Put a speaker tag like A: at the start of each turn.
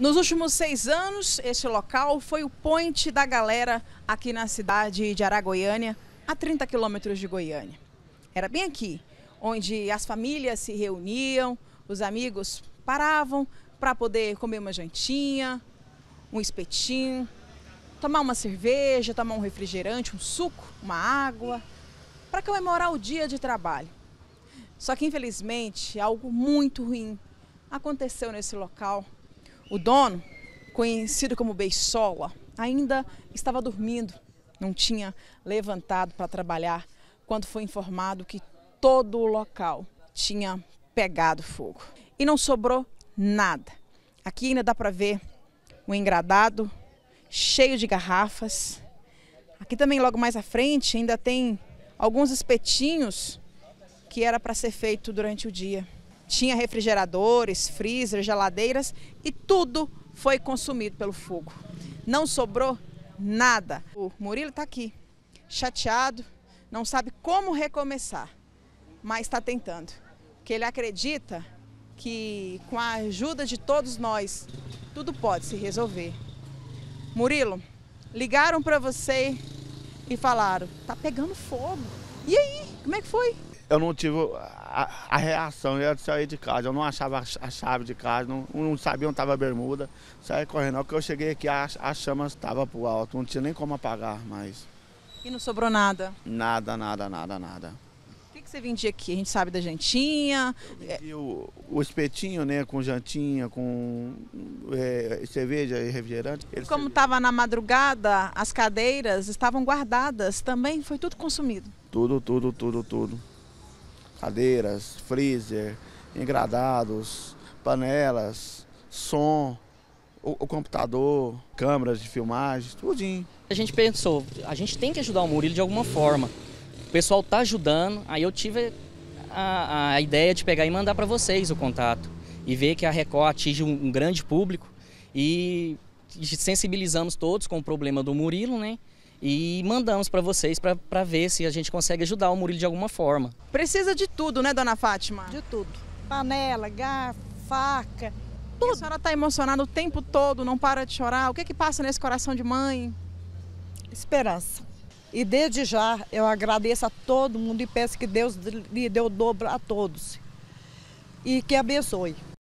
A: Nos últimos seis anos, este local foi o ponte da galera aqui na cidade de Aragoiânia, a 30 quilômetros de Goiânia. Era bem aqui, onde as famílias se reuniam, os amigos paravam para poder comer uma jantinha, um espetinho, tomar uma cerveja, tomar um refrigerante, um suco, uma água, para comemorar o dia de trabalho. Só que, infelizmente, algo muito ruim aconteceu nesse local o dono, conhecido como Beisola, ainda estava dormindo, não tinha levantado para trabalhar quando foi informado que todo o local tinha pegado fogo. E não sobrou nada. Aqui ainda dá para ver um engradado cheio de garrafas. Aqui também, logo mais à frente, ainda tem alguns espetinhos que era para ser feito durante o dia tinha refrigeradores, freezer, geladeiras e tudo foi consumido pelo fogo. Não sobrou nada. O Murilo está aqui, chateado, não sabe como recomeçar, mas está tentando. Porque ele acredita que com a ajuda de todos nós, tudo pode se resolver. Murilo, ligaram para você e falaram: tá pegando fogo. E aí, como é que foi?
B: eu não tive a, a reação, eu saí de casa, eu não achava a chave de casa, não, não sabia onde estava a bermuda, saí correndo. que eu cheguei aqui, as chamas chama estava pro alto, não tinha nem como apagar mais.
A: E não sobrou nada?
B: Nada, nada, nada, nada.
A: O que, que você vendia aqui? A gente sabe da jantinha.
B: O, o, espetinho, né? Com jantinha, com é, cerveja e refrigerante. E como
A: estava na madrugada, as cadeiras estavam guardadas também, foi tudo consumido.
B: Tudo, tudo, tudo, tudo cadeiras, freezer, engradados, panelas, som, o, o, computador, câmeras de filmagem,
C: tudinho. A gente pensou, a gente tem que ajudar o Murilo de alguma forma. O pessoal tá ajudando, aí eu tive a, a ideia de pegar e mandar para vocês o contato e ver que a Record atinge um, um grande público e sensibilizamos todos com o problema do Murilo, né? e mandamos para vocês para ver se a gente consegue ajudar o Murilo de alguma forma.
A: Precisa de tudo, né, dona Fátima? De tudo. Panela, garfo, faca, tudo. E a senhora está emocionada o tempo todo, não para de chorar. O que é que passa nesse coração de mãe? Esperança. E desde já eu agradeço a todo mundo e peço que Deus lhe dê o dobro a todos. E que abençoe.